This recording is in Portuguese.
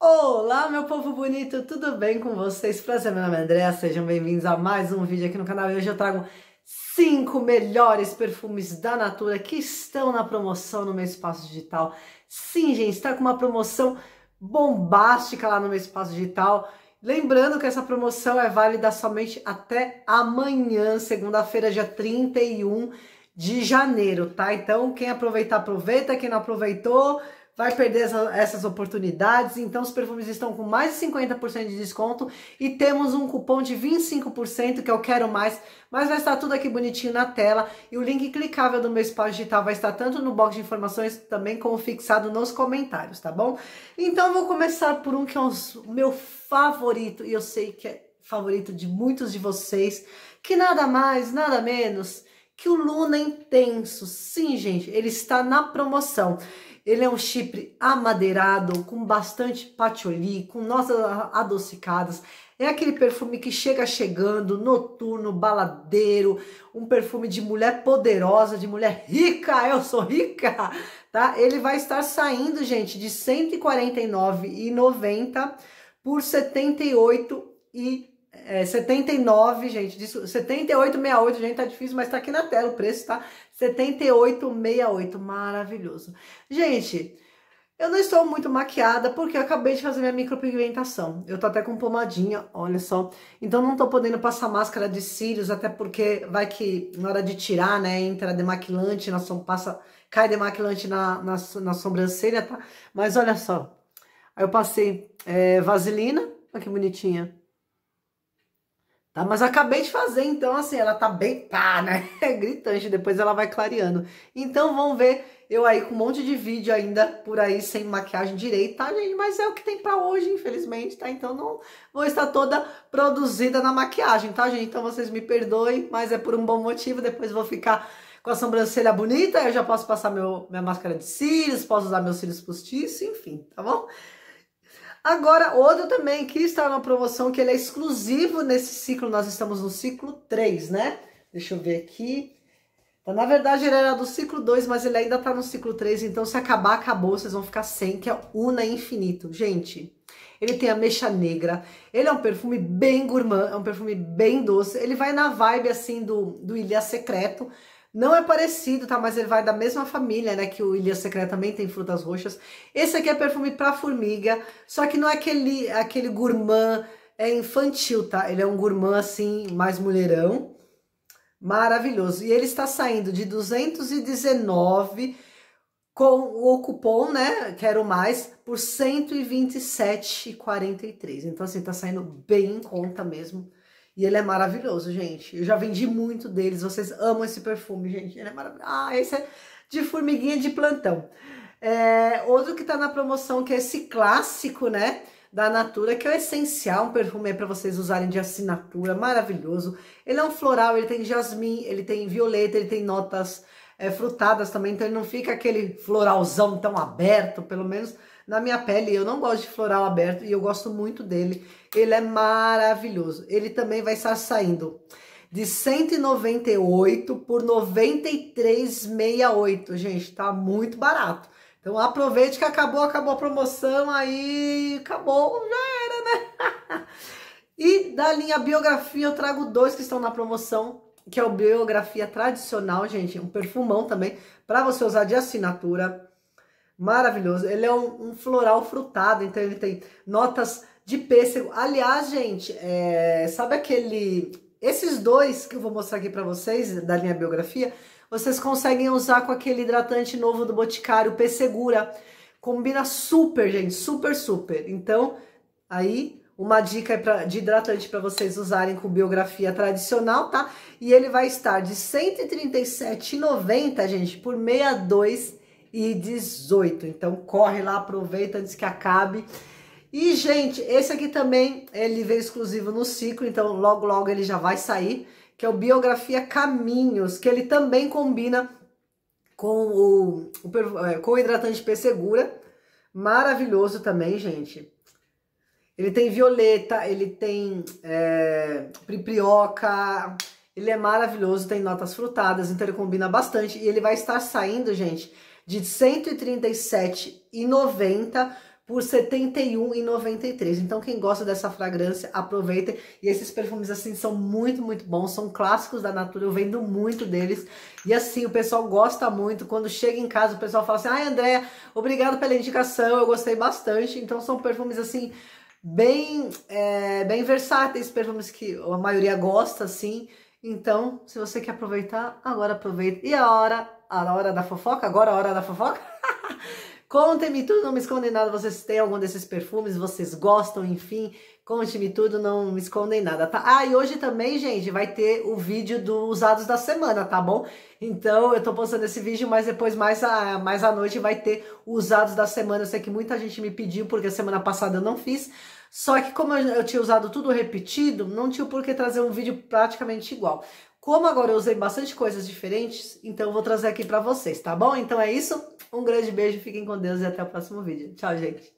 Olá, meu povo bonito, tudo bem com vocês? Prazer, meu nome é André, sejam bem-vindos a mais um vídeo aqui no canal e hoje eu trago cinco melhores perfumes da Natura que estão na promoção no meu espaço digital. Sim, gente, está com uma promoção bombástica lá no meu espaço digital. Lembrando que essa promoção é válida somente até amanhã, segunda-feira, dia 31 de janeiro, tá? Então, quem aproveitar, aproveita, quem não aproveitou, vai perder essa, essas oportunidades. Então, os perfumes estão com mais de 50% de desconto e temos um cupom de 25% que eu é quero mais. Mas vai estar tudo aqui bonitinho na tela e o link clicável do meu espaço digital vai estar tanto no box de informações também como fixado nos comentários, tá bom? Então, vou começar por um que é o meu favorito e eu sei que é favorito de muitos de vocês, que nada mais, nada menos que o Luna é intenso. Sim, gente, ele está na promoção. Ele é um chipre amadeirado, com bastante patchouli, com nozes adocicadas. É aquele perfume que chega chegando, noturno, baladeiro, um perfume de mulher poderosa, de mulher rica, eu sou rica, tá? Ele vai estar saindo, gente, de R$ 149,90 por R$ 78,90. É, 79, gente, disso, 78,68, gente, tá difícil, mas tá aqui na tela o preço, tá? 78,68, maravilhoso. Gente, eu não estou muito maquiada porque eu acabei de fazer minha micropigmentação. Eu tô até com pomadinha, olha só. Então não tô podendo passar máscara de cílios, até porque vai que na hora de tirar, né, entra demaquilante, na som, passa, cai demaquilante na, na, na sobrancelha, tá? Mas olha só, aí eu passei é, vaselina, olha que bonitinha Tá? Mas acabei de fazer, então assim, ela tá bem pá, né? É gritante, depois ela vai clareando. Então vamos ver eu aí com um monte de vídeo ainda por aí sem maquiagem direita, tá, gente? Mas é o que tem para hoje, infelizmente, tá? Então não vou estar toda produzida na maquiagem, tá, gente? Então vocês me perdoem, mas é por um bom motivo. Depois vou ficar com a sobrancelha bonita, eu já posso passar meu, minha máscara de cílios, posso usar meus cílios postiços, enfim, tá bom? Agora, outro também que está na promoção, que ele é exclusivo nesse ciclo, nós estamos no ciclo 3, né? Deixa eu ver aqui. Então, na verdade, ele era do ciclo 2, mas ele ainda está no ciclo 3, então se acabar, acabou, vocês vão ficar sem, que é Una Infinito. Gente, ele tem a mecha negra, ele é um perfume bem gourmand, é um perfume bem doce, ele vai na vibe, assim, do, do Ilha Secreto, não é parecido, tá? Mas ele vai da mesma família, né? Que o Ilha Secreta também tem frutas roxas. Esse aqui é perfume para formiga, só que não é aquele, aquele gourmand é infantil, tá? Ele é um gourmand assim, mais mulherão. Maravilhoso. E ele está saindo de 219 com o cupom, né? Quero mais por 127,43. Então assim, tá saindo bem em conta mesmo e ele é maravilhoso, gente. Eu já vendi muito deles. Vocês amam esse perfume, gente. Ele é maravilhoso. Ah, esse é de formiguinha de plantão. É, outro que tá na promoção, que é esse clássico, né? Da Natura, que é o essencial, um perfume para vocês usarem de assinatura, maravilhoso. Ele é um floral, ele tem jasmim, ele tem violeta, ele tem notas é, frutadas também, então ele não fica aquele floralzão tão aberto, pelo menos na minha pele. Eu não gosto de floral aberto e eu gosto muito dele. Ele é maravilhoso. Ele também vai estar saindo de 198 por 93,68. Gente, tá muito barato. Então aproveite que acabou, acabou a promoção, aí acabou, já era, né? e da linha biografia eu trago dois que estão na promoção, que é o biografia tradicional, gente, um perfumão também, para você usar de assinatura maravilhoso. Ele é um, um floral frutado, então ele tem notas de pêssego. Aliás, gente, é, sabe aquele. Esses dois que eu vou mostrar aqui para vocês, da linha biografia, vocês conseguem usar com aquele hidratante novo do Boticário, P Combina super, gente, super, super. Então, aí, uma dica pra, de hidratante para vocês usarem com biografia tradicional, tá? E ele vai estar de R$ 137,90, gente, por R$ 62,00 e 18. Então corre lá, aproveita antes que acabe. E, gente, esse aqui também ele veio exclusivo no ciclo, então logo logo ele já vai sair, que é o Biografia Caminhos, que ele também combina com o, o é, com o hidratante P Segura. Maravilhoso também, gente. Ele tem violeta, ele tem é, priprioca, ele é maravilhoso, tem notas frutadas, então ele combina bastante. E ele vai estar saindo, gente, de 137,90 por 71,93. Então quem gosta dessa fragrância, aproveita. E esses perfumes assim são muito, muito bons, são clássicos da Natura, eu vendo muito deles. E assim, o pessoal gosta muito. Quando chega em casa, o pessoal fala assim: "Ai, ah, André, obrigado pela indicação, eu gostei bastante". Então são perfumes assim bem é, bem versáteis, perfumes que a maioria gosta assim. Então, se você quer aproveitar, agora aproveita. E a hora a hora da fofoca? Agora é a hora da fofoca? Contem-me tudo, não me escondem nada. Vocês têm algum desses perfumes? Vocês gostam, enfim? Conte-me tudo, não me escondem nada, tá? Ah, e hoje também, gente, vai ter o vídeo dos usados da semana, tá bom? Então, eu tô postando esse vídeo, mas depois, mais, a, mais à noite, vai ter usados da semana. Eu sei que muita gente me pediu, porque semana passada eu não fiz. Só que como eu, eu tinha usado tudo repetido, não tinha por que trazer um vídeo praticamente igual. Como agora eu usei bastante coisas diferentes, então vou trazer aqui para vocês, tá bom? Então é isso. Um grande beijo, fiquem com Deus e até o próximo vídeo. Tchau, gente.